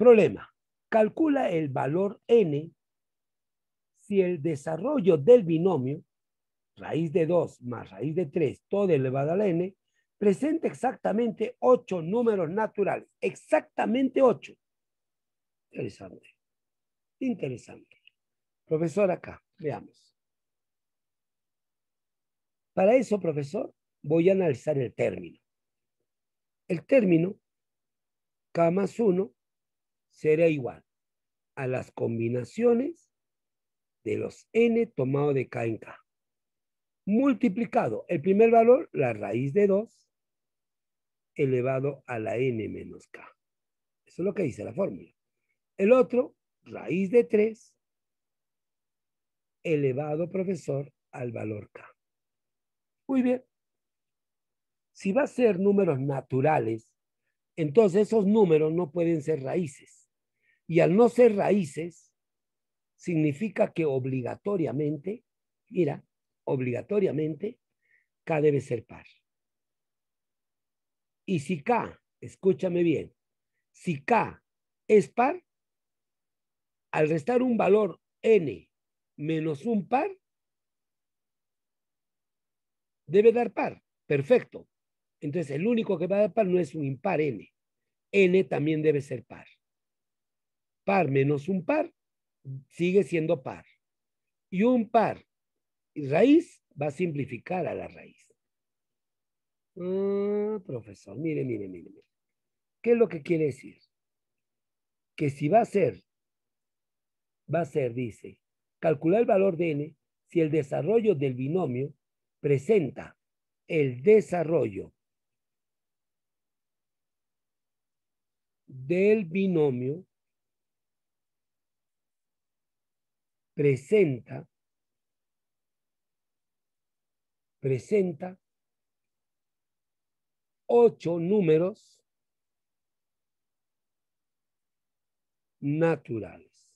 Problema. Calcula el valor n si el desarrollo del binomio, raíz de 2 más raíz de 3, todo elevado a la n, presenta exactamente 8 números naturales. Exactamente 8. Interesante. Interesante. Profesor, acá, veamos. Para eso, profesor, voy a analizar el término. El término K más 1 Sería igual a las combinaciones de los n tomado de k en k. Multiplicado el primer valor, la raíz de 2, elevado a la n menos k. Eso es lo que dice la fórmula. El otro, raíz de 3, elevado, profesor, al valor k. Muy bien. Si va a ser números naturales, entonces esos números no pueden ser raíces y al no ser raíces, significa que obligatoriamente, mira, obligatoriamente, K debe ser par. Y si K, escúchame bien, si K es par, al restar un valor n menos un par, debe dar par. Perfecto. Entonces, el único que va a dar par no es un impar n. n también debe ser par par menos un par sigue siendo par. Y un par raíz va a simplificar a la raíz. Ah, profesor, mire, mire, mire, mire. ¿Qué es lo que quiere decir? Que si va a ser, va a ser, dice, calcular el valor de n si el desarrollo del binomio presenta el desarrollo del binomio presenta, presenta ocho números naturales.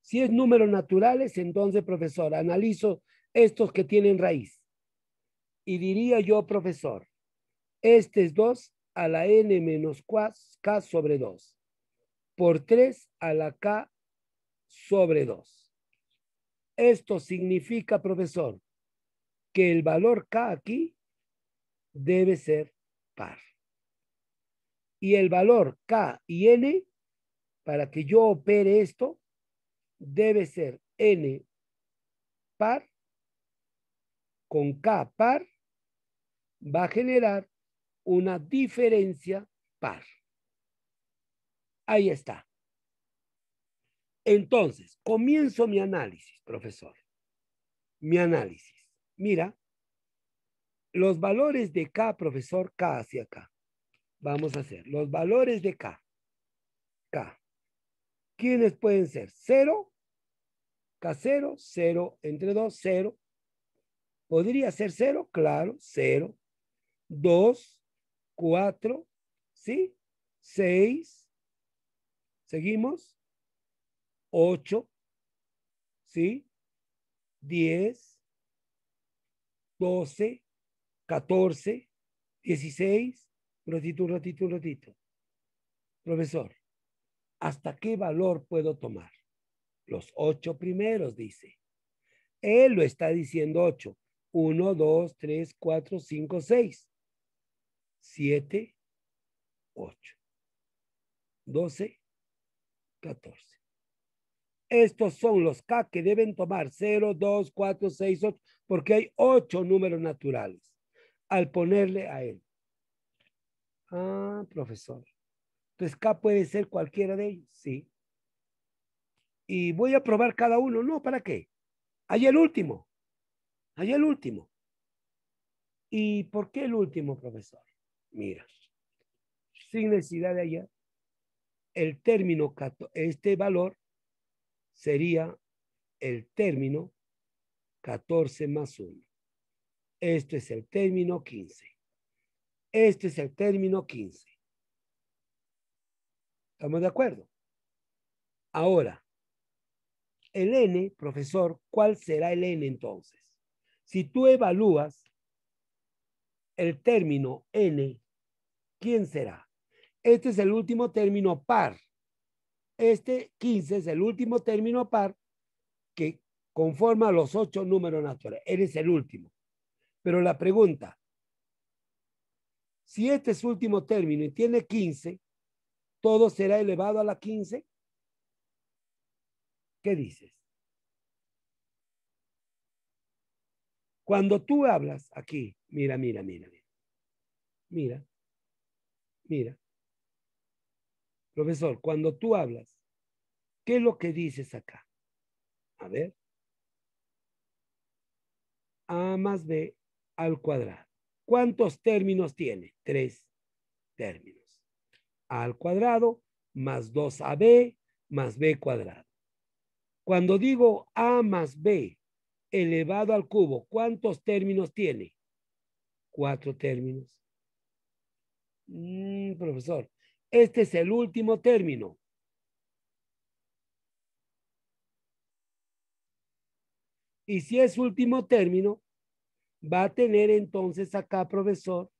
Si es números naturales, entonces, profesor, analizo estos que tienen raíz. Y diría yo, profesor, este es 2 a la n menos k sobre 2 por 3 a la K sobre 2. Esto significa, profesor, que el valor K aquí debe ser par. Y el valor K y N, para que yo opere esto, debe ser N par con K par va a generar una diferencia par. Ahí está. Entonces, comienzo mi análisis, profesor. Mi análisis. Mira, los valores de K, profesor, K hacia acá. Vamos a hacer los valores de K. K. ¿Quiénes pueden ser? Cero. K0, cero entre dos, cero. ¿Podría ser cero? Claro, cero. Dos. Cuatro. ¿sí? Seis. ¿Seguimos? ocho, ¿sí? 10, 12, 14, 16. ratito, un ratito, ratito. Profesor, ¿hasta qué valor puedo tomar? Los ocho primeros, dice. Él lo está diciendo ocho. Uno, dos, tres, cuatro, cinco, seis. Siete, ocho. Doce, 14. Estos son los K que deben tomar 0, 2, 4, 6, 8, porque hay 8 números naturales. Al ponerle a él. Ah, profesor. Entonces K puede ser cualquiera de ellos, sí. Y voy a probar cada uno. No, ¿para qué? Hay el último. Hay el último. ¿Y por qué el último, profesor? Mira, sin necesidad de allá el término, este valor sería el término 14 más 1. Este es el término 15. Este es el término 15. ¿Estamos de acuerdo? Ahora, el n, profesor, ¿cuál será el n entonces? Si tú evalúas el término n, ¿quién será? Este es el último término par. Este 15 es el último término par que conforma los ocho números naturales. Eres el último. Pero la pregunta, si este es último término y tiene 15, ¿todo será elevado a la 15? ¿Qué dices? Cuando tú hablas aquí, mira, mira, mira, mira, mira, mira, profesor, cuando tú hablas, ¿qué es lo que dices acá? A ver. A más B al cuadrado. ¿Cuántos términos tiene? Tres términos. A al cuadrado más 2AB más B cuadrado. Cuando digo A más B elevado al cubo, ¿cuántos términos tiene? Cuatro términos. Mm, profesor, este es el último término. Y si es último término, va a tener entonces acá, profesor,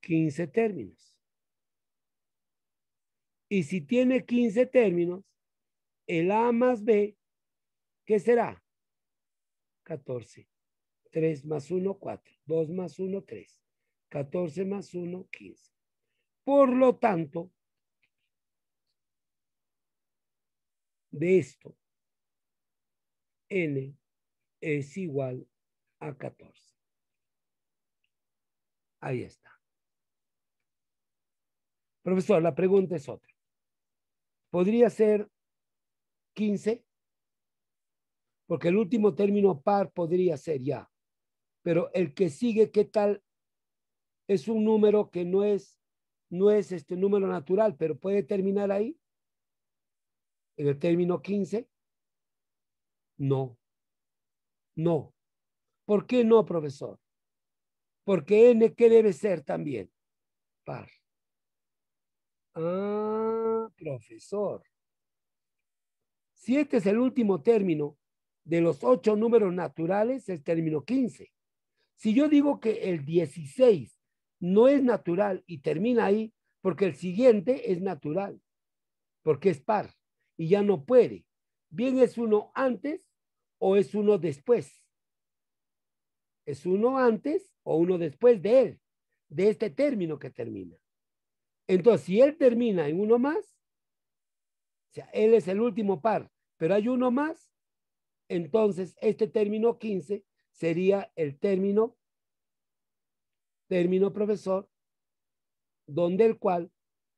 15 términos. Y si tiene 15 términos, el A más B, ¿qué será? 14. 3 más 1, 4. 2 más 1, 3. 14 más 1, 15. Por lo tanto, de esto, n es igual a 14. Ahí está. Profesor, la pregunta es otra. ¿Podría ser 15? Porque el último término par podría ser ya. Pero el que sigue, ¿qué tal es un número que no es, no es este número natural, pero puede terminar ahí, en el término 15. No, no. ¿Por qué no, profesor? Porque n, ¿qué debe ser también? Par. Ah, profesor. Si este es el último término de los ocho números naturales, el término 15. Si yo digo que el 16 no es natural y termina ahí porque el siguiente es natural, porque es par y ya no puede. Bien es uno antes o es uno después. Es uno antes o uno después de él, de este término que termina. Entonces, si él termina en uno más, o sea, él es el último par, pero hay uno más, entonces este término 15 sería el término término profesor, donde el cual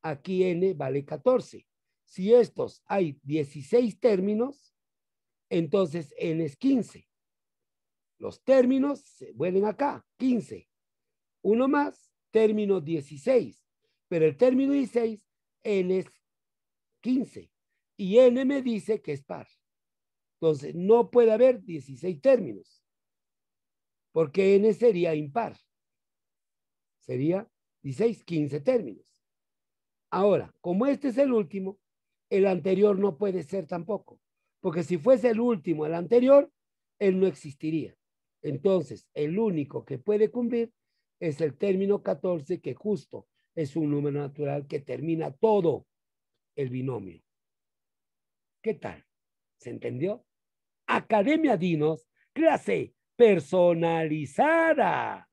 aquí n vale 14. Si estos hay 16 términos, entonces n es 15. Los términos se vuelven acá, 15. Uno más, término 16. Pero el término 16, n es 15. Y n me dice que es par. Entonces, no puede haber 16 términos, porque n sería impar. Sería 16, 15 términos. Ahora, como este es el último, el anterior no puede ser tampoco, porque si fuese el último, el anterior, él no existiría. Entonces, el único que puede cumplir es el término 14, que justo es un número natural que termina todo el binomio. ¿Qué tal? ¿Se entendió? Academia Dinos, clase personalizada.